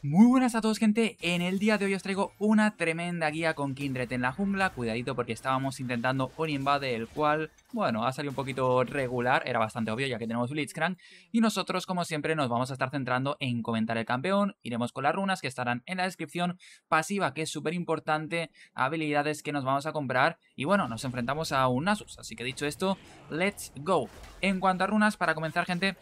Muy buenas a todos gente, en el día de hoy os traigo una tremenda guía con Kindred en la jungla, cuidadito porque estábamos intentando un invade el cual, bueno, ha salido un poquito regular, era bastante obvio ya que tenemos Blitzcrank y nosotros como siempre nos vamos a estar centrando en comentar el campeón, iremos con las runas que estarán en la descripción, pasiva que es súper importante, habilidades que nos vamos a comprar y bueno, nos enfrentamos a un Nasus, así que dicho esto, let's go. En cuanto a runas, para comenzar gente,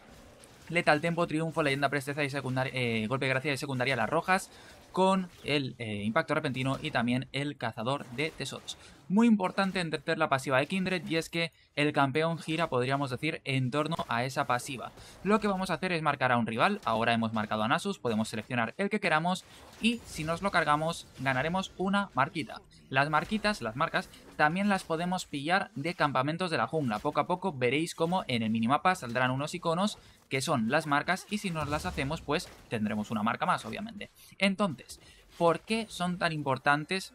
Letal Tempo, Triunfo, Leyenda, Presteza y secundaria, eh, Golpe de Gracia y Secundaria Las Rojas con el eh, Impacto Repentino y también el Cazador de Tesoros muy importante entender la pasiva de Kindred y es que el campeón gira, podríamos decir, en torno a esa pasiva. Lo que vamos a hacer es marcar a un rival, ahora hemos marcado a Nasus, podemos seleccionar el que queramos y si nos lo cargamos ganaremos una marquita. Las marquitas, las marcas, también las podemos pillar de campamentos de la jungla. Poco a poco veréis cómo en el minimapa saldrán unos iconos que son las marcas y si nos las hacemos pues tendremos una marca más obviamente. Entonces, ¿por qué son tan importantes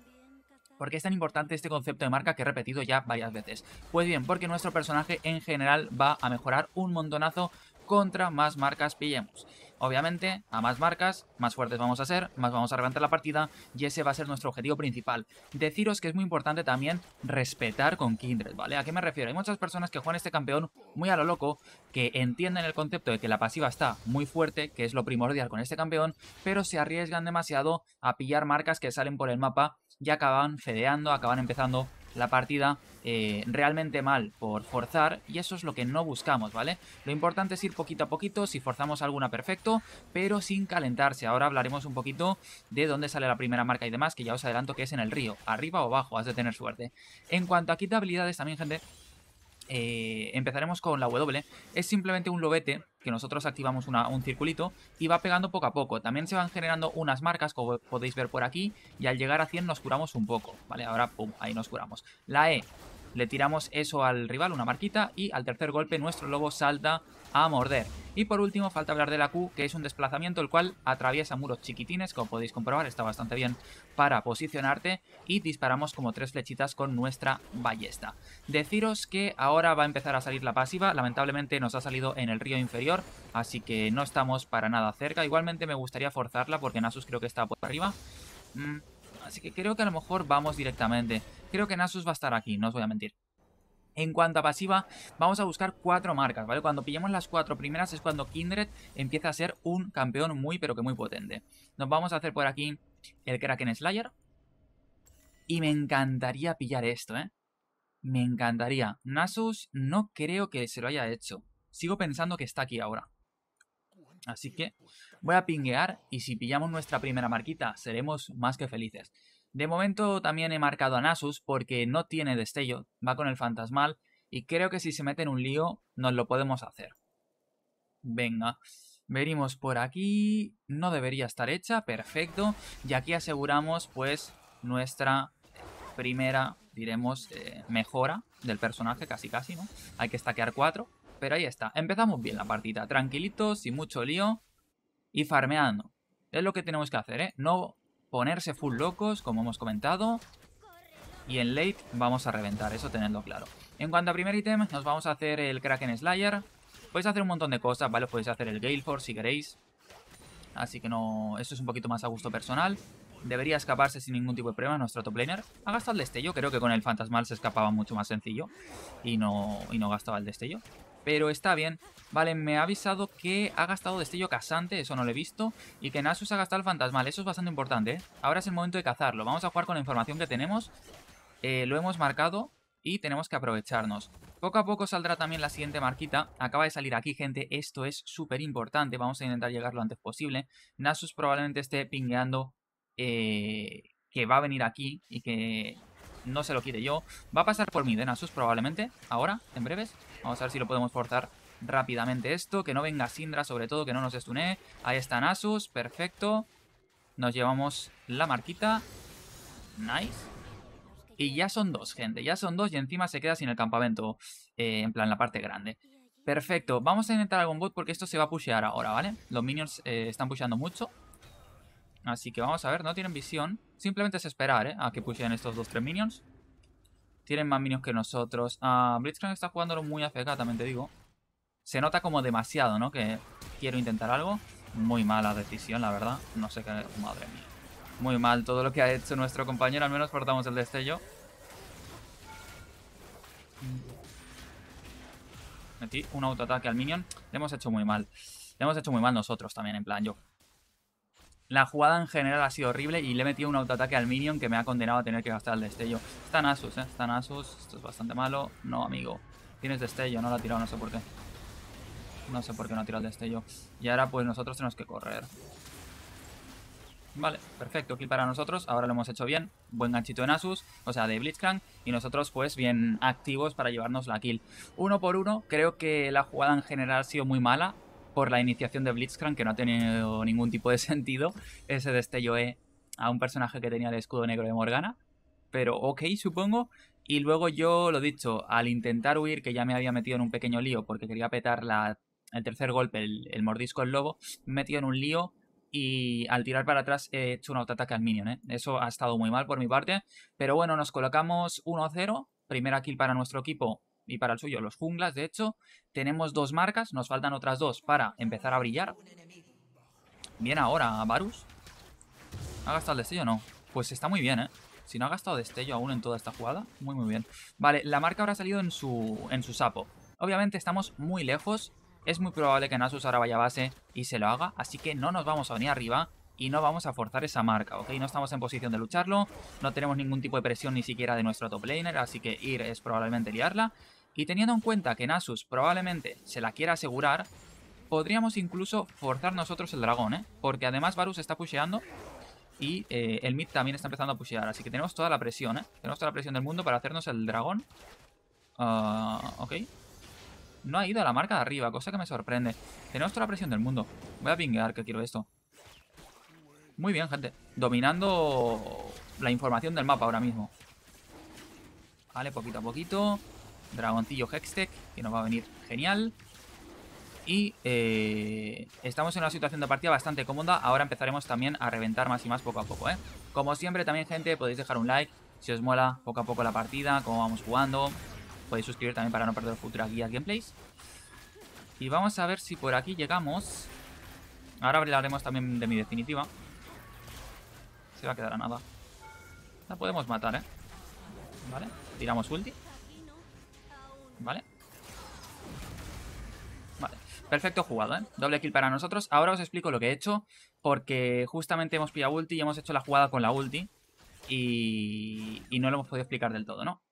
¿Por qué es tan importante este concepto de marca que he repetido ya varias veces? Pues bien, porque nuestro personaje en general va a mejorar un montonazo contra más marcas pillemos. Obviamente, a más marcas, más fuertes vamos a ser, más vamos a reventar la partida y ese va a ser nuestro objetivo principal. Deciros que es muy importante también respetar con Kindred, ¿vale? ¿A qué me refiero? Hay muchas personas que juegan este campeón muy a lo loco, que entienden el concepto de que la pasiva está muy fuerte, que es lo primordial con este campeón, pero se arriesgan demasiado a pillar marcas que salen por el mapa ya acaban fedeando, acaban empezando la partida eh, realmente mal por forzar y eso es lo que no buscamos, ¿vale? Lo importante es ir poquito a poquito, si forzamos alguna perfecto, pero sin calentarse. Ahora hablaremos un poquito de dónde sale la primera marca y demás, que ya os adelanto que es en el río, arriba o abajo, has de tener suerte. En cuanto a quita de habilidades también, gente, eh, empezaremos con la W. Es simplemente un lobete que nosotros activamos un circulito y va pegando poco a poco. También se van generando unas marcas, como podéis ver por aquí, y al llegar a 100 nos curamos un poco, ¿vale? Ahora, pum, ahí nos curamos. La E le tiramos eso al rival, una marquita, y al tercer golpe nuestro lobo salta a morder. Y por último, falta hablar de la Q, que es un desplazamiento el cual atraviesa muros chiquitines, como podéis comprobar, está bastante bien para posicionarte, y disparamos como tres flechitas con nuestra ballesta. Deciros que ahora va a empezar a salir la pasiva, lamentablemente nos ha salido en el río inferior, así que no estamos para nada cerca. Igualmente me gustaría forzarla, porque Nasus creo que está por arriba. Mm, Así que creo que a lo mejor vamos directamente. Creo que Nasus va a estar aquí, no os voy a mentir. En cuanto a pasiva, vamos a buscar cuatro marcas, ¿vale? Cuando pillemos las cuatro primeras es cuando Kindred empieza a ser un campeón muy, pero que muy potente. Nos vamos a hacer por aquí el Kraken Slayer. Y me encantaría pillar esto, ¿eh? Me encantaría. Nasus no creo que se lo haya hecho. Sigo pensando que está aquí ahora. Así que voy a pinguear y si pillamos nuestra primera marquita seremos más que felices. De momento también he marcado a Nasus porque no tiene destello, va con el fantasmal y creo que si se mete en un lío nos lo podemos hacer. Venga, venimos por aquí, no debería estar hecha, perfecto. Y aquí aseguramos pues nuestra primera, diremos, eh, mejora del personaje casi casi, ¿no? Hay que stackear cuatro pero ahí está. Empezamos bien la partida, tranquilitos, sin mucho lío y farmeando. Es lo que tenemos que hacer, ¿eh? No ponerse full locos, como hemos comentado. Y en late vamos a reventar, eso tenedlo claro. En cuanto a primer ítem, nos vamos a hacer el Kraken Slayer. Podéis hacer un montón de cosas, ¿vale? Podéis hacer el Gale si queréis. Así que no... eso es un poquito más a gusto personal. Debería escaparse sin ningún tipo de problema nuestro top laner. Ha gastado el destello, creo que con el Fantasmal se escapaba mucho más sencillo. Y no, y no gastaba el destello pero está bien. Vale, me ha avisado que ha gastado destello casante, eso no lo he visto, y que Nasus ha gastado el fantasmal, eso es bastante importante, ¿eh? Ahora es el momento de cazarlo, vamos a jugar con la información que tenemos, eh, lo hemos marcado y tenemos que aprovecharnos. Poco a poco saldrá también la siguiente marquita, acaba de salir aquí gente, esto es súper importante, vamos a intentar llegar lo antes posible. Nasus probablemente esté pingueando eh, que va a venir aquí y que no se lo quite yo. Va a pasar por mí de Nasus probablemente, ahora, en breves. Vamos a ver si lo podemos forzar rápidamente esto. Que no venga Sindra, sobre todo, que no nos estune. Ahí está Nasus, perfecto. Nos llevamos la marquita. Nice. Y ya son dos, gente. Ya son dos y encima se queda sin el campamento. Eh, en plan, la parte grande. Perfecto. Vamos a intentar algún bot porque esto se va a pushear ahora, ¿vale? Los minions eh, están pusheando mucho. Así que vamos a ver. No tienen visión. Simplemente es esperar, ¿eh? A que pushen estos dos, tres minions. Tienen más minions que nosotros. Ah, Blitzcrank está jugándolo muy AFK, también te digo. Se nota como demasiado, ¿no? Que quiero intentar algo. Muy mala decisión, la verdad. No sé qué... Madre mía. Muy mal todo lo que ha hecho nuestro compañero. Al menos portamos el destello. Metí un autoataque al minion. Le hemos hecho muy mal. Le hemos hecho muy mal nosotros también, en plan yo. La jugada en general ha sido horrible y le he metido un autoataque al minion que me ha condenado a tener que gastar el destello. Están Asus, ¿eh? Están Asus. Esto es bastante malo. No, amigo. Tienes destello, no lo ha tirado, no sé por qué. No sé por qué no ha tirado el destello. Y ahora pues nosotros tenemos que correr. Vale, perfecto, Kill para nosotros, ahora lo hemos hecho bien, buen ganchito en Asus, o sea, de Blitzcrank, y nosotros pues bien activos para llevarnos la kill. Uno por uno, creo que la jugada en general ha sido muy mala, por la iniciación de Blitzcrank, que no ha tenido ningún tipo de sentido ese destello E a un personaje que tenía el escudo negro de Morgana. Pero ok, supongo. Y luego yo, lo dicho, al intentar huir, que ya me había metido en un pequeño lío porque quería petar la, el tercer golpe, el, mordisco el lobo, me he metido en un lío y al tirar para atrás he hecho un autoataque al minion. ¿eh? Eso ha estado muy mal por mi parte. Pero bueno, nos colocamos 1-0. Primera kill para nuestro equipo y para el suyo los junglas, de hecho. Tenemos dos marcas, nos faltan otras dos para empezar a brillar. Bien ahora, Varus. ¿Ha gastado el destello o no? Pues está muy bien, ¿eh? Si no ha gastado destello aún en toda esta jugada, muy muy bien. Vale, la marca habrá salido en su, en su sapo. Obviamente estamos muy lejos, es muy probable que Nasus ahora vaya a base y se lo haga, así que no nos vamos a venir arriba y no vamos a forzar esa marca, ¿ok? No estamos en posición de lucharlo, no tenemos ningún tipo de presión ni siquiera de nuestro top laner, así que ir es probablemente liarla. Y teniendo en cuenta que Nasus probablemente se la quiera asegurar, podríamos incluso forzar nosotros el dragón, ¿eh? Porque además Varus está pusheando y eh, el mid también está empezando a pushear, así que tenemos toda la presión, ¿eh? Tenemos toda la presión del mundo para hacernos el dragón. Ah, ok. No ha ido a la marca de arriba, cosa que me sorprende. Tenemos toda la presión del mundo. Voy a pinguear que quiero esto. Muy bien, gente. Dominando la información del mapa ahora mismo. Vale, poquito a poquito. Dragoncillo Hextech, que nos va a venir genial. Y eh, estamos en una situación de partida bastante cómoda. Ahora empezaremos también a reventar más y más poco a poco, ¿eh? Como siempre, también, gente, podéis dejar un like si os mola poco a poco la partida, cómo vamos jugando. Podéis suscribir también para no perder futuras guías gameplays. Y vamos a ver si por aquí llegamos. Ahora hablaremos también de mi definitiva se va a quedar a nada. La podemos matar, ¿eh? Vale, tiramos ulti. Vale. Vale, perfecto jugado, ¿eh? Doble kill para nosotros. Ahora os explico lo que he hecho, porque justamente hemos pillado ulti y hemos hecho la jugada con la ulti. Y, y no lo hemos podido explicar del todo, ¿no?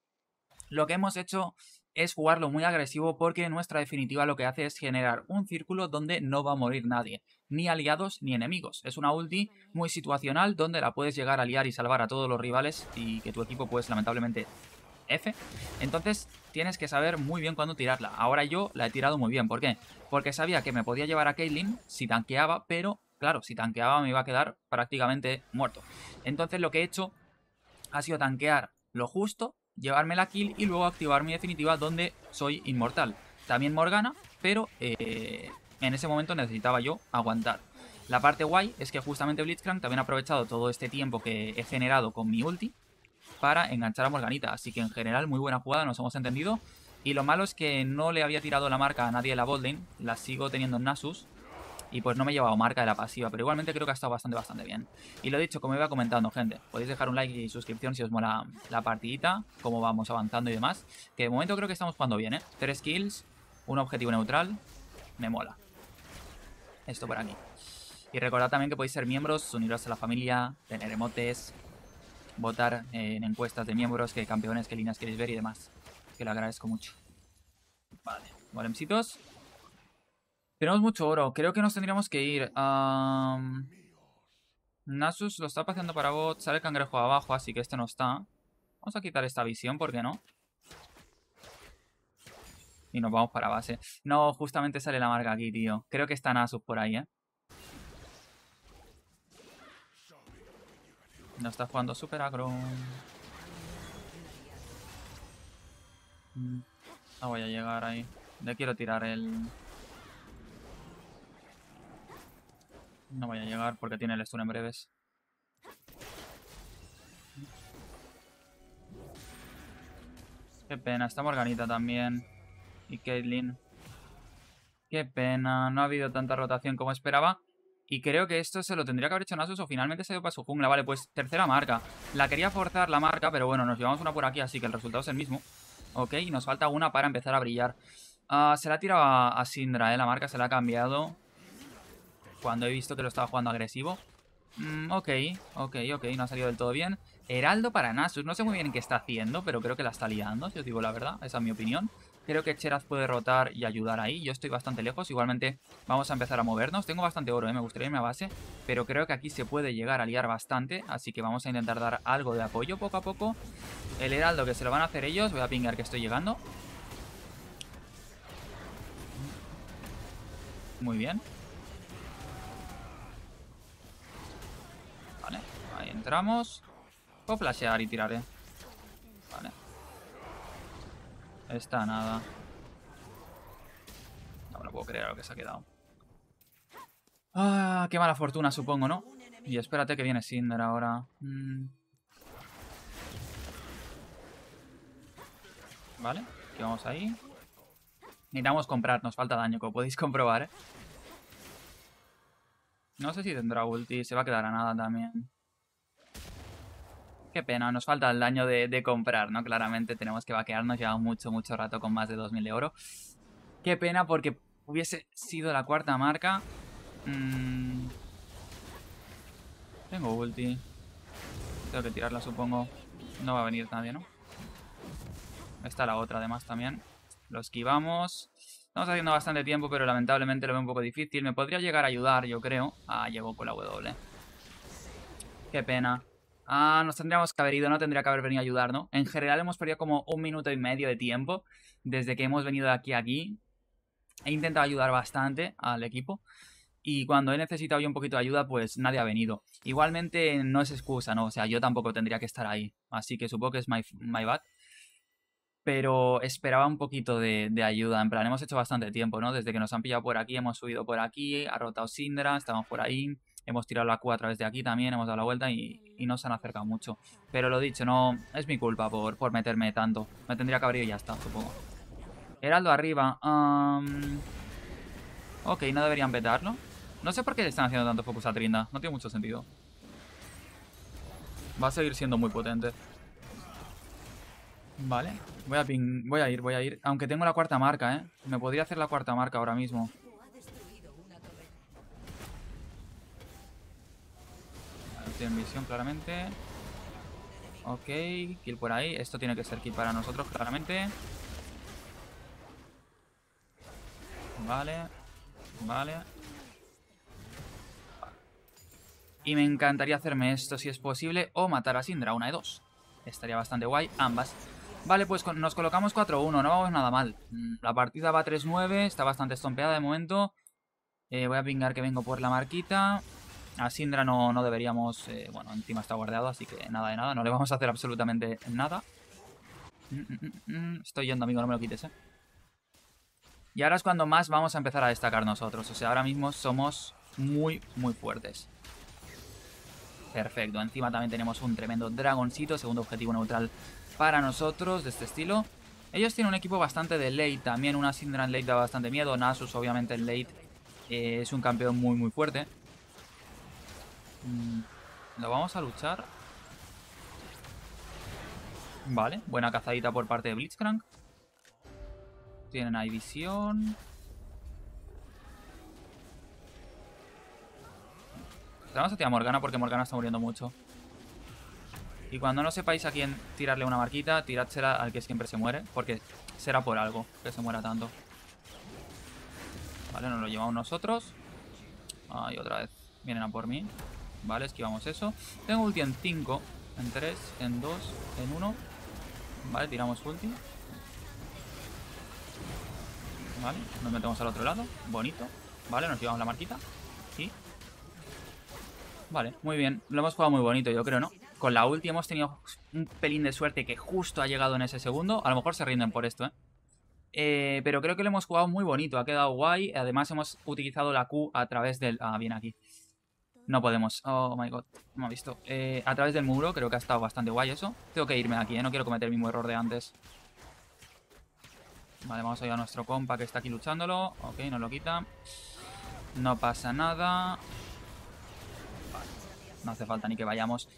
Lo que hemos hecho es jugarlo muy agresivo porque nuestra definitiva lo que hace es generar un círculo donde no va a morir nadie, ni aliados ni enemigos. Es una ulti muy situacional donde la puedes llegar a liar y salvar a todos los rivales y que tu equipo pues lamentablemente F. Entonces tienes que saber muy bien cuándo tirarla. Ahora yo la he tirado muy bien. ¿Por qué? Porque sabía que me podía llevar a Caitlyn si tanqueaba, pero claro, si tanqueaba me iba a quedar prácticamente muerto. Entonces lo que he hecho ha sido tanquear lo justo llevarme la kill y luego activar mi definitiva donde soy inmortal. También Morgana, pero eh, en ese momento necesitaba yo aguantar. La parte guay es que justamente Blitzcrank también ha aprovechado todo este tiempo que he generado con mi ulti para enganchar a Morganita. Así que en general muy buena jugada, nos hemos entendido. Y lo malo es que no le había tirado la marca a nadie de la botlane, la sigo teniendo en Nasus. Y pues no me he llevado marca de la pasiva, pero igualmente creo que ha estado bastante, bastante bien. Y lo he dicho, como iba comentando, gente, podéis dejar un like y suscripción si os mola la partidita, cómo vamos avanzando y demás. Que de momento creo que estamos jugando bien, ¿eh? Tres kills, un objetivo neutral, me mola. Esto por aquí. Y recordad también que podéis ser miembros, uniros a la familia, tener emotes, votar en encuestas de miembros, qué campeones, qué líneas queréis ver y demás. Que lo agradezco mucho. Vale, golemcitos. Tenemos mucho oro. Creo que nos tendríamos que ir. Nasus lo está paseando para bot. Sale el cangrejo abajo, así que este no está. Vamos a quitar esta visión, ¿por qué no? Y nos vamos para base. No, justamente sale la marca aquí, tío. Creo que está Nasus por ahí, ¿eh? No está jugando super agro. Mm, no voy a llegar ahí. Le quiero tirar el... No voy a llegar porque tiene el stun en breves. Qué pena, está Morganita también. Y Caitlyn. Qué pena, no ha habido tanta rotación como esperaba. Y creo que esto se lo tendría que haber hecho Nasus o finalmente se ido para su jungla. Vale, pues tercera marca. La quería forzar la marca, pero bueno, nos llevamos una por aquí, así que el resultado es el mismo. Ok, y nos falta una para empezar a brillar. Ah, se la ha tirado a, a Sindra, ¿eh? La marca se la ha cambiado cuando he visto que lo estaba jugando agresivo. Mm, ok, ok, ok, no ha salido del todo bien. Heraldo para Nasus. No sé muy bien qué está haciendo, pero creo que la está liando, si os digo la verdad. Esa es mi opinión. Creo que Cheraz puede rotar y ayudar ahí. Yo estoy bastante lejos. Igualmente vamos a empezar a movernos. Tengo bastante oro, eh, me gustaría irme a base. Pero creo que aquí se puede llegar a liar bastante. Así que vamos a intentar dar algo de apoyo poco a poco. El heraldo que se lo van a hacer ellos. Voy a pingar que estoy llegando. Muy bien. Vale, ahí entramos. Puedo flashear y tiraré. Vale. Está nada. No me lo puedo creer a lo que se ha quedado. Ah, qué mala fortuna, supongo, ¿no? Y espérate que viene Cinder ahora. Mm. Vale, aquí vamos ahí. Necesitamos comprar, nos falta daño, como podéis comprobar, ¿eh? No sé si tendrá ulti, se va a quedar a nada también. Qué pena, nos falta el daño de, comprar, ¿no? Claramente tenemos que vaquearnos, ya mucho, mucho rato con más de 2.000 de oro. Qué pena porque hubiese sido la cuarta marca. Mm. Tengo ulti. Tengo que tirarla, supongo. No va a venir nadie, ¿no? Está la otra, además, también. Lo esquivamos. Estamos haciendo bastante tiempo, pero lamentablemente lo veo un poco difícil. Me podría llegar a ayudar, yo creo. Ah, llegó con la W. Qué pena. Ah, nos tendríamos que haber ido, no tendría que haber venido a ayudar, ¿no? En general hemos perdido como un minuto y medio de tiempo desde que hemos venido de aquí a aquí. He intentado ayudar bastante al equipo y cuando he necesitado yo un poquito de ayuda, pues nadie ha venido. Igualmente no es excusa, ¿no? O sea, yo tampoco tendría que estar ahí. Así que supongo que es my, my bad pero esperaba un poquito de, ayuda. En plan, hemos hecho bastante tiempo, ¿no? Desde que nos han pillado por aquí, hemos subido por aquí, ha rotado Sindra, estamos por ahí, hemos tirado la Q a través de aquí también, hemos dado la vuelta y, no se han acercado mucho. Pero lo dicho, no es mi culpa por, por meterme tanto. Me tendría que abrir y ya está, supongo. Heraldo arriba. Ok, no deberían vetarlo. No sé por qué le están haciendo tanto focus a Trinda. No tiene mucho sentido. Va a seguir siendo muy potente. Vale. Voy a, voy a ir, voy a ir. Aunque tengo la cuarta marca, ¿eh? Me podría hacer la cuarta marca ahora mismo. Tiene tienen visión, claramente. Ok, kill por ahí. Esto tiene que ser kill para nosotros, claramente. Vale. Vale. Y me encantaría hacerme esto si es posible o matar a Sindra, una de dos. Estaría bastante guay, ambas. Vale, pues nos colocamos 4-1, no vamos nada mal. Mm, la partida va 3-9, está bastante estompeada de momento. Eh, voy a pingar que vengo por la marquita. A Sindra no, no deberíamos... Eh, bueno, encima está guardado, así que nada de nada. No le vamos a hacer absolutamente nada. Mm, mm, estoy yendo, amigo, no me lo quites, eh. Y ahora es cuando más vamos a empezar a destacar nosotros. O sea, ahora mismo somos muy, muy fuertes. Perfecto. Encima también tenemos un tremendo dragoncito. Segundo objetivo neutral para nosotros de este estilo. Ellos tienen un equipo bastante de late, también una Syndra en late da bastante miedo. Nasus obviamente el late eh, es un campeón muy muy fuerte. Mm, Lo vamos a luchar. Vale, buena cazadita por parte de Blitzcrank. Tienen ahí visión. Vamos a tirar Morgana porque Morgana está muriendo mucho. Y cuando no sepáis a quién tirarle una marquita, tirádsela al que siempre se muere, porque será por algo que se muera tanto. Vale, nos lo llevamos nosotros. Ahí otra vez. Vienen a por mí. Vale, esquivamos eso. Tengo ulti en 5, en 3, en 2, en 1. Vale, tiramos ulti. Vale, nos metemos al otro lado. Bonito. Vale, nos llevamos la marquita. Y... Vale, muy bien. Lo hemos jugado muy bonito, yo creo, ¿no? Con la última hemos tenido un pelín de suerte que justo ha llegado en ese segundo. A lo mejor se rinden por esto, ¿eh? ¿eh? pero creo que lo hemos jugado muy bonito, ha quedado guay. Además hemos utilizado la Q a través del... Ah, bien aquí. No podemos. Oh my god, no me ha visto. Eh, a través del muro, creo que ha estado bastante guay eso. Tengo que irme aquí, ¿eh? No quiero cometer el mismo error de antes. Vale, vamos a ir a nuestro compa que está aquí luchándolo. Ok, nos lo quita. No pasa nada. no hace falta ni que vayamos.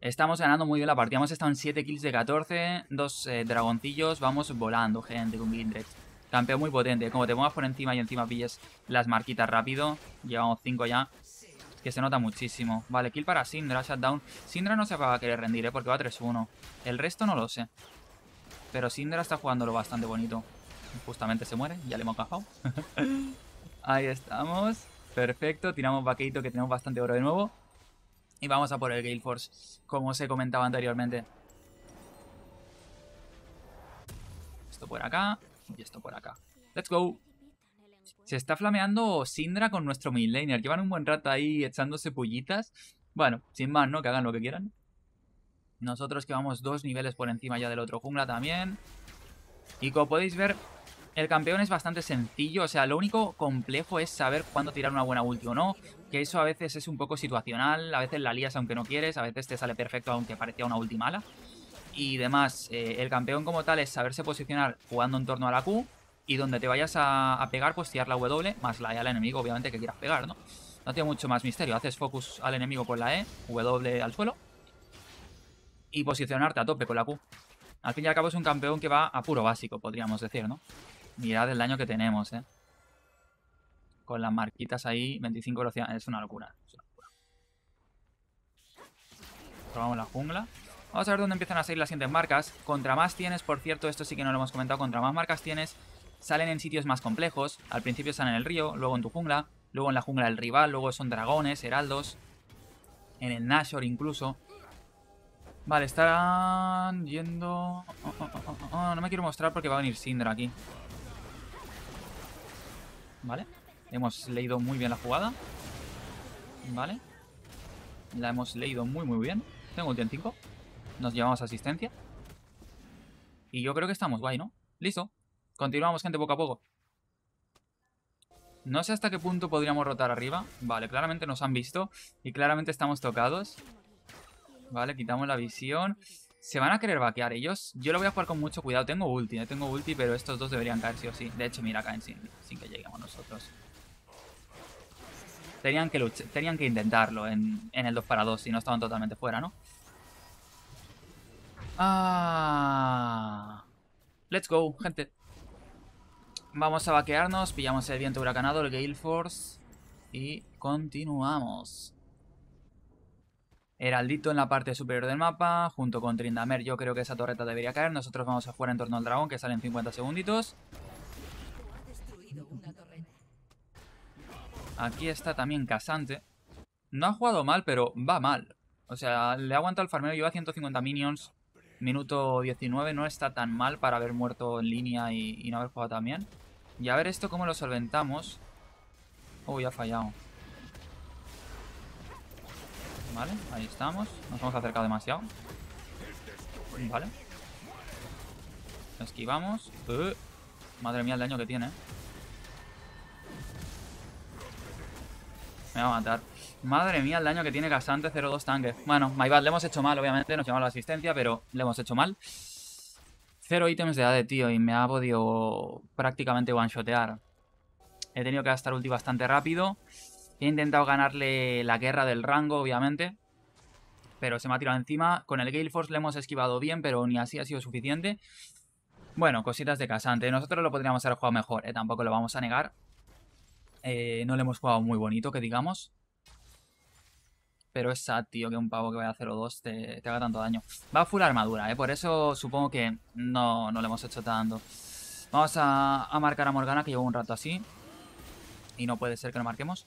Estamos ganando muy bien la partida. Hemos estado en 7 kills de 14. Dos eh, dragoncillos. Vamos volando, gente, con Bindrex. Campeón muy potente. Como te pongas por encima y encima pilles las marquitas rápido. Llevamos 5 ya. Que se nota muchísimo. Vale, kill para Sindra shutdown. Sindra no se va a querer rendir, ¿eh? porque va 3-1. El resto no lo sé. Pero Sindra está jugándolo bastante bonito. Justamente se muere. Ya le hemos cajado. Ahí estamos. Perfecto. Tiramos vaquito que tenemos bastante oro de nuevo. Y vamos a por el Gale Force, como he comentado anteriormente. Esto por acá y esto por acá. ¡Let's go! Se está flameando Sindra con nuestro midlaner. Llevan un buen rato ahí echándose pullitas. Bueno, sin más, ¿no? Que hagan lo que quieran. Nosotros que vamos dos niveles por encima ya del otro jungla también. Y como podéis ver, el campeón es bastante sencillo, o sea, lo único complejo es saber cuándo tirar una buena ulti o no, que eso a veces es un poco situacional, a veces la lías aunque no quieres, a veces te sale perfecto aunque parecía una ulti mala. Y demás, eh, el campeón como tal es saberse posicionar jugando en torno a la Q, y donde te vayas a, a pegar, pues tirar la W, más la E al enemigo, obviamente, que quieras pegar, ¿no? No tiene mucho más misterio, haces focus al enemigo con la E, W al suelo, y posicionarte a tope con la Q. Al fin y al cabo es un campeón que va a puro básico, podríamos decir, ¿no? mirad el daño que tenemos, ¿eh? Con las marquitas ahí, 25 velocidad. Es una locura. Probamos la jungla. Vamos a ver dónde empiezan a salir las siguientes marcas. Contra más tienes, por cierto, esto sí que no lo hemos comentado, contra más marcas tienes, salen en sitios más complejos. Al principio salen en el río, luego en tu jungla, luego en la jungla del rival, luego son dragones, heraldos, en el Nashor incluso. Vale, estarán yendo... Oh, oh, oh, no me quiero mostrar porque va a venir Syndra aquí. ¿vale? Hemos leído muy bien la jugada, ¿vale? La hemos leído muy, muy bien. Tengo un en Nos llevamos asistencia. Y yo creo que estamos guay, ¿no? Listo. Continuamos, gente, poco a poco. No sé hasta qué punto podríamos rotar arriba. Vale, claramente nos han visto. Y claramente estamos tocados. Vale, quitamos la visión. Se van a querer vaquear ellos. Yo lo voy a jugar con mucho cuidado. Tengo ulti, eh, tengo ulti, pero estos dos deberían caer sí o sí. De hecho, mira, caen sin, que lleguemos nosotros. Tenían que, luchar, tenían que intentarlo en, el 2 para 2 si no estaban totalmente fuera, ¿no? Ah. let's go, gente. Vamos a vaquearnos, pillamos el viento huracanado, el Gale Force y continuamos. Heraldito en la parte superior del mapa, junto con Trindamer yo creo que esa torreta debería caer. Nosotros vamos a jugar en torno al dragón que sale en 50 segunditos. Aquí está también Casante. No ha jugado mal, pero va mal. O sea, le aguanta el farmeo, lleva 150 minions. Minuto 19, no está tan mal para haber muerto en línea y, no haber jugado tan bien. Y a ver esto cómo lo solventamos. Uy, ha fallado. Vale, ahí estamos. Nos hemos acercado demasiado. Vale. Esquivamos. Eh. madre mía el daño que tiene. Eh. Me va a matar. Madre mía el daño que tiene 0 02 tanque. Bueno, bad, le hemos hecho mal, obviamente. Nos llevamos la asistencia, pero le hemos hecho mal. Cero ítems de AD, tío, y me ha podido prácticamente one-shotear. He tenido que gastar ulti bastante rápido. He intentado ganarle la guerra del rango, obviamente. Pero se me ha tirado encima. Con el Gale Force le hemos esquivado bien, pero ni así ha sido suficiente. Bueno, cositas de casante. Nosotros lo podríamos haber jugado mejor, ¿eh? Tampoco lo vamos a negar. Eh, no le hemos jugado muy bonito, que digamos. Pero es sad, tío, que un pavo que vaya a 0-2 te, haga tanto daño. Va a full armadura, ¿eh? Por eso supongo que no, no le hemos hecho tanto. Vamos a, marcar a Morgana, que lleva un rato así. Y no puede ser que lo marquemos.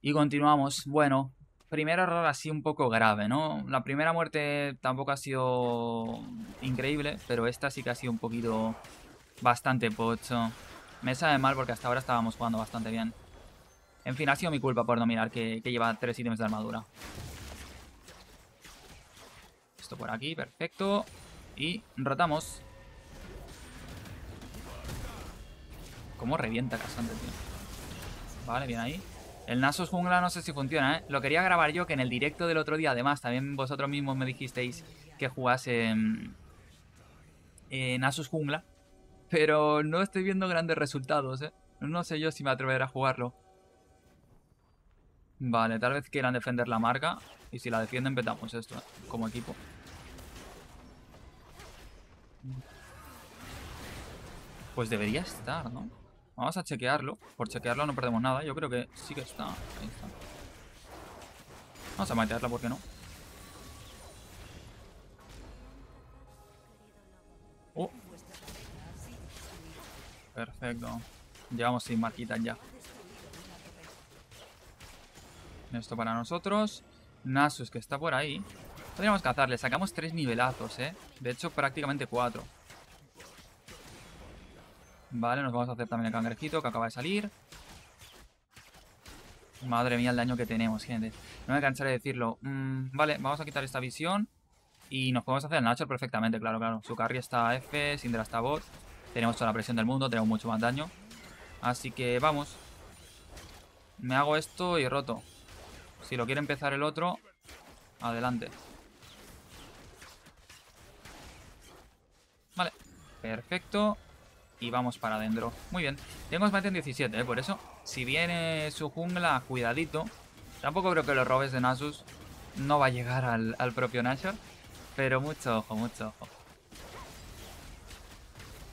Y continuamos. Bueno, primer error así un poco grave, ¿no? La primera muerte tampoco ha sido increíble, pero esta sí que ha sido un poquito bastante pocho. Me sabe mal porque hasta ahora estábamos jugando bastante bien. En fin, ha sido mi culpa por no mirar que, lleva tres ítems de armadura. Esto por aquí, perfecto. Y rotamos. ¿Cómo revienta Casante, tío? Vale, bien ahí. El Nasus Jungla no sé si funciona, ¿eh? Lo quería grabar yo, que en el directo del otro día, además, también vosotros mismos me dijisteis que jugase en eh, Nasus Jungla. Pero no estoy viendo grandes resultados, ¿eh? No sé yo si me atreveré a jugarlo. Vale, tal vez quieran defender la marca. Y si la defienden, petamos esto, ¿eh? como equipo. Pues debería estar, ¿no? Vamos a chequearlo. Por chequearlo no perdemos nada. Yo creo que sí que está. Ahí está. Vamos a matearla, ¿por qué no? Oh. Perfecto. Llevamos sin marquitas ya. Esto para nosotros. Nasus, que está por ahí. Podríamos cazarle. Sacamos tres nivelazos, ¿eh? De hecho, prácticamente cuatro. Vale, nos vamos a hacer también el cangrejito que acaba de salir. Madre mía el daño que tenemos, gente. No me cansaré de decirlo. Mm, vale, vamos a quitar esta visión. Y nos podemos hacer el Nacho perfectamente, claro, claro. Su carry está F, Sindra está bot. Tenemos toda la presión del mundo, tenemos mucho más daño. Así que vamos. Me hago esto y roto. Si lo quiere empezar el otro, adelante. Vale, perfecto y vamos para adentro. Muy bien. Tengo más en 17, ¿eh? por eso, si viene su jungla, cuidadito. Tampoco creo que los robes de Nasus no va a llegar al, propio Nashor. Pero mucho ojo, mucho ojo.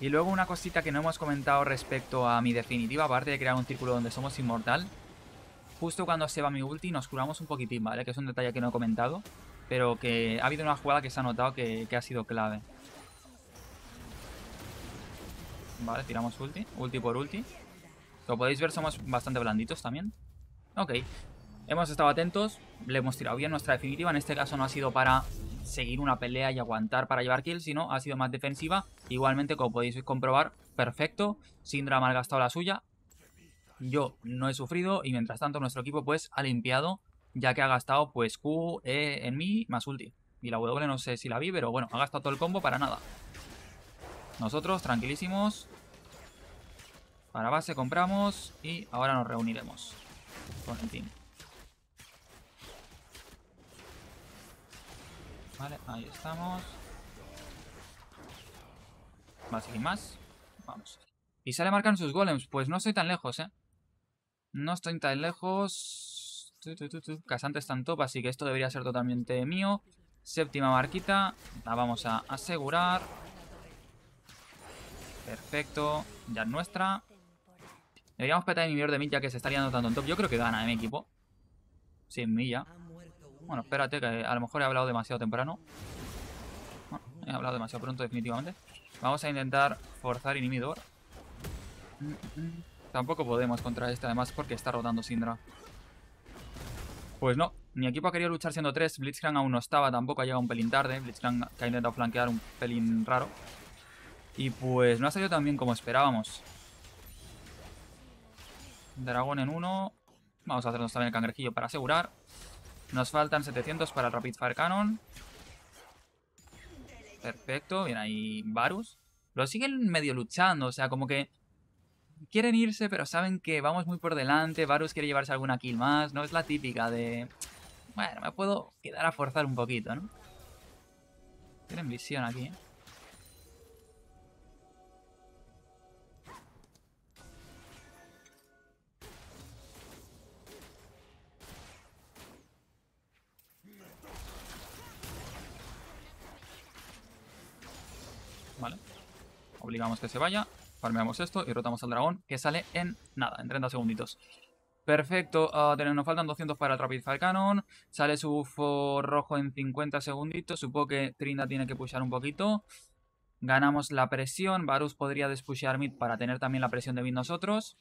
Y luego una cosita que no hemos comentado respecto a mi definitiva, aparte de crear un círculo donde somos inmortal. Justo cuando se va mi ulti nos curamos un poquitín, ¿vale? Que es un detalle que no he comentado. Pero que ha habido una jugada que se ha notado que, que ha sido clave. Vale, tiramos ulti. Ulti por ulti. Como podéis ver, somos bastante blanditos también. Ok. Hemos estado atentos. Le hemos tirado bien nuestra definitiva. En este caso no ha sido para seguir una pelea y aguantar para llevar kills, sino ha sido más defensiva. Igualmente, como podéis comprobar, perfecto. Syndra ha malgastado la suya. Yo no he sufrido y mientras tanto nuestro equipo pues ha limpiado, ya que ha gastado pues Q, E en mí más ulti. Y la W no sé si la vi, pero bueno, ha gastado todo el combo para nada. Nosotros, tranquilísimos. Para base compramos y ahora nos reuniremos con el team. Vale, ahí estamos. Más y más. Vamos. Y sale marcar sus golems. Pues no estoy tan lejos, ¿eh? No estoy tan lejos. Casante está en top, así que esto debería ser totalmente mío. Séptima marquita. La vamos a asegurar. Perfecto. Ya es nuestra. Deberíamos petar el Inimidor de Milla que se está liando tanto en top. Yo creo que gana, en ¿eh, mi equipo. Sin Milla. Bueno, espérate, que a lo mejor he hablado demasiado temprano. he hablado demasiado pronto, definitivamente. Vamos a intentar forzar Inimidor Tampoco podemos contra este, además, porque está rotando Sindra. Pues no, mi equipo ha querido luchar siendo 3. Blitzcrank aún no estaba, tampoco ha llegado un pelín tarde. Blitzcrank ha intentado flanquear un pelín raro. Y pues no ha salido tan bien como esperábamos. Dragón en uno. Vamos a hacernos también el cangrejillo para asegurar. Nos faltan 700 para el Rapid Fire Cannon. Perfecto, bien ahí Varus. Lo siguen medio luchando, o sea, como que quieren irse, pero saben que vamos muy por delante. Varus quiere llevarse alguna kill más, ¿no? Es la típica de... Bueno, me puedo quedar a forzar un poquito, ¿no? Tienen visión aquí, ¿eh? Obligamos que se vaya. Farmeamos esto y rotamos al dragón, que sale en nada, en 30 segunditos. Perfecto, ah, nos faltan 200 para trapizar canon. Sale su bufo rojo en 50 segunditos. Supongo que Trinda tiene que pushar un poquito. Ganamos la presión. Varus podría despushear mid para tener también la presión de mid nosotros.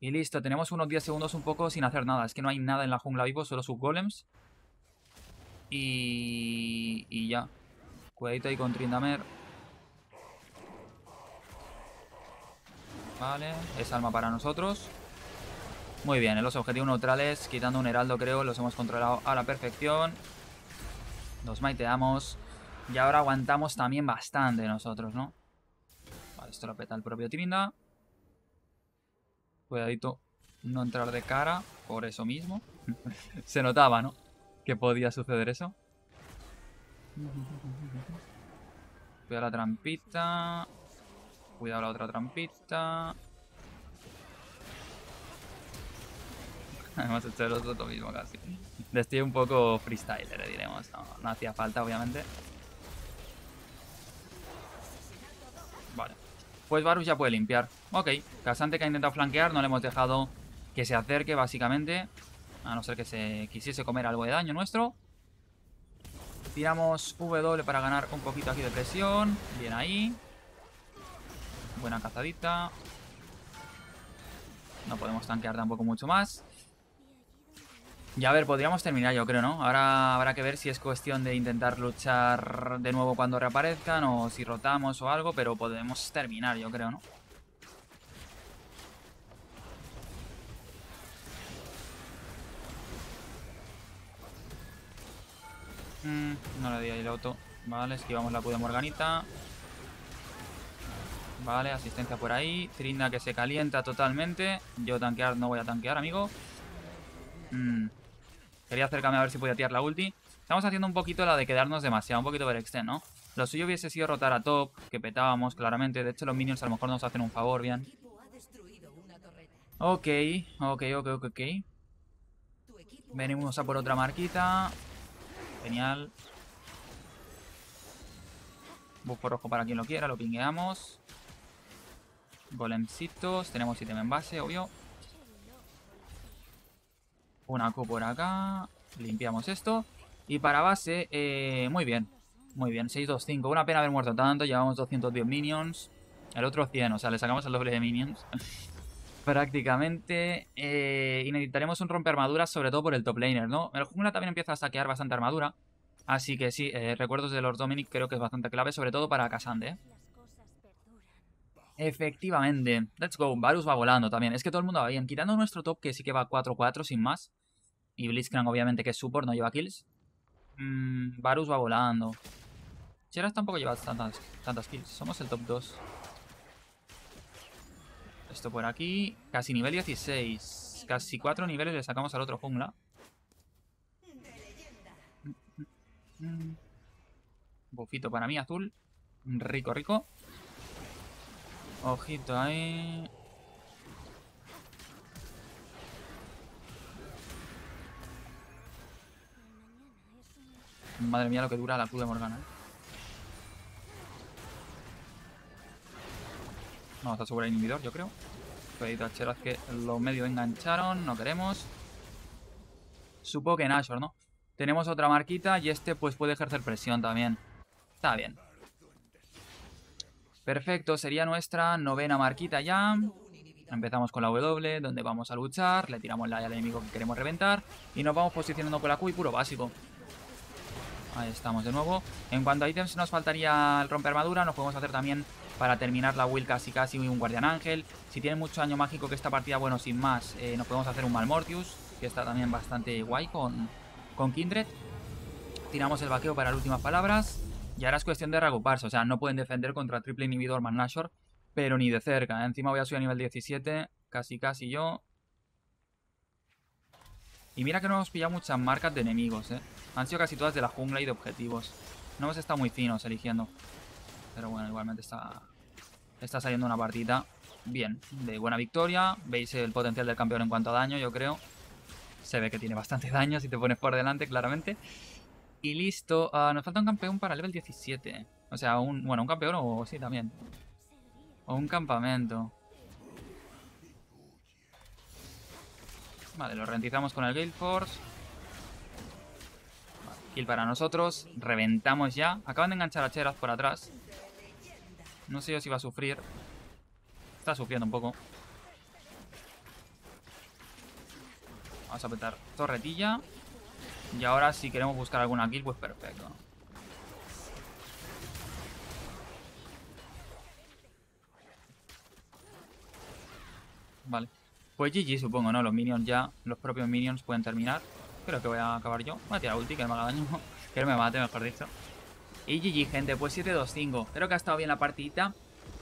Y listo, tenemos unos 10 segundos un poco sin hacer nada. Es que no hay nada en la jungla vivo, solo sus golems. Y... y ya. Cuidadito ahí con Trindamer. Vale, es alma para nosotros. Muy bien, los objetivos neutrales, quitando un heraldo creo, los hemos controlado a la perfección. Nos maiteamos. Y ahora aguantamos también bastante nosotros, ¿no? Vale, esto lo peta el propio Tirinda. Cuidadito no entrar de cara, por eso mismo. Se notaba, ¿no? Que podía suceder eso. Cuidado la trampita cuidado la otra trampita. Hemos hecho el otro lo mismo casi. Estoy un poco freestyler, diremos. No, hacía falta, obviamente. Vale. Pues Varus ya puede limpiar. Ok. Casante que ha intentado flanquear, no le hemos dejado que se acerque, básicamente. A no ser que se quisiese comer algo de daño nuestro. Tiramos W para ganar un poquito aquí de presión. Bien ahí. Buena cazadita. No podemos tanquear tampoco mucho más. ya a ver, podríamos terminar yo creo, ¿no? Ahora habrá que ver si es cuestión de intentar luchar de nuevo cuando reaparezcan o si rotamos o algo, pero podemos terminar yo creo, ¿no? Mm, no le di ahí el auto. Vale, esquivamos la de morganita. Vale, asistencia por ahí. Trinda que se calienta totalmente. Yo tanquear no voy a tanquear, amigo. Mm. Quería acercarme a ver si podía tirar la ulti. Estamos haciendo un poquito la de quedarnos demasiado, un poquito overextend, ¿no? Lo suyo hubiese sido rotar a top, que petábamos claramente. De hecho, los minions a lo mejor nos hacen un favor, bien. Ok, ok, ok, ok, ok. Venimos a por otra marquita. Genial. Bufo rojo para quien lo quiera, lo pingueamos. Golemcitos. Tenemos ítem en base, obvio. Una Q por acá. Limpiamos esto. Y para base, eh, muy bien. Muy bien, 625. Una pena haber muerto tanto. Llevamos 210 minions. El otro 100, o sea, le sacamos el doble de minions. Prácticamente. Eh, y necesitaremos un rompe armaduras, sobre todo por el top laner, ¿no? El jungla también empieza a saquear bastante armadura. Así que sí, eh, recuerdos de Lord Dominic creo que es bastante clave, sobre todo para Cassandra, ¿eh? Efectivamente. Let's go. Varus va volando también. Es que todo el mundo va bien. Quitando nuestro top, que sí que va 4-4 sin más. Y Blitzcrank, obviamente, que es support, no lleva kills. Mm, Varus va volando. Cheras tampoco lleva tantas, tantas kills. Somos el top 2. Esto por aquí. Casi nivel 16. Casi 4 niveles le sacamos al otro jungla. Mm, mm, Bufito para mí, azul. Rico, rico. Ojito ahí. Madre mía lo que dura la cruz de Morgana. Eh. No, está sobre el inhibidor, yo creo. Pedito cheras que los medios engancharon, no queremos. Supongo que en ¿no? Tenemos otra marquita y este pues puede ejercer presión también. Está bien. Perfecto, sería nuestra novena marquita ya. Empezamos con la W, donde vamos a luchar, le tiramos la al enemigo que queremos reventar y nos vamos posicionando con la Q y puro básico. Ahí estamos de nuevo. En cuanto a ítems nos faltaría el romper armadura, nos podemos hacer también para terminar la will casi casi un guardián ángel. Si tiene mucho daño mágico que esta partida, bueno, sin más, eh, nos podemos hacer un Malmortius, que está también bastante guay con, con Kindred. Tiramos el vaqueo para las últimas palabras. Y ahora es cuestión de reagruparse, o sea, no pueden defender contra triple inhibidor más Nashor, pero ni de cerca. ¿eh? Encima voy a subir a nivel 17, casi casi yo. Y mira que no hemos pillado muchas marcas de enemigos, ¿eh? Han sido casi todas de la jungla y de objetivos. No hemos estado muy finos eligiendo. Pero bueno, igualmente está, está saliendo una partida bien, de buena victoria. Veis el potencial del campeón en cuanto a daño, yo creo. Se ve que tiene bastante daño si te pones por delante, claramente. Y listo. Ah, nos falta un campeón para el level 17. O sea, un, bueno, un campeón o sí también. O un campamento. Vale, lo rentizamos con el Gale Force. kill para nosotros. Reventamos ya. Acaban de enganchar a cheras por atrás. No sé yo si va a sufrir. Está sufriendo un poco. Vamos a apretar torretilla. Y ahora si queremos buscar alguna kill, pues perfecto. Vale. Pues GG supongo, ¿no? Los minions ya, los propios minions pueden terminar. Creo que voy a acabar yo. Voy a tirar ulti, que no me haga daño. que no me mate, mejor dicho. Y GG, gente. Pues 7-2-5. Creo que ha estado bien la partidita.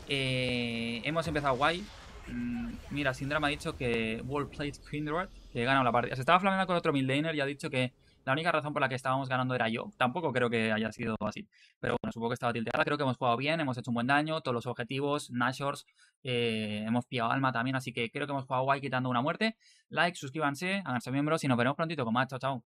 Eh, hemos empezado guay. Mm, mira, Sindra me ha dicho que World Kindred, que ganado la partida. Se estaba flameando con otro midlaner y ha dicho que la única razón por la que estábamos ganando era yo. Tampoco creo que haya sido así. Pero bueno, supongo que estaba tilteada. Creo que hemos jugado bien, hemos hecho un buen daño, todos los objetivos, Nashors, eh, hemos pillado alma también, así que creo que hemos jugado guay quitando una muerte. Like, suscríbanse, háganse miembros y nos veremos prontito con más. Chao, chao.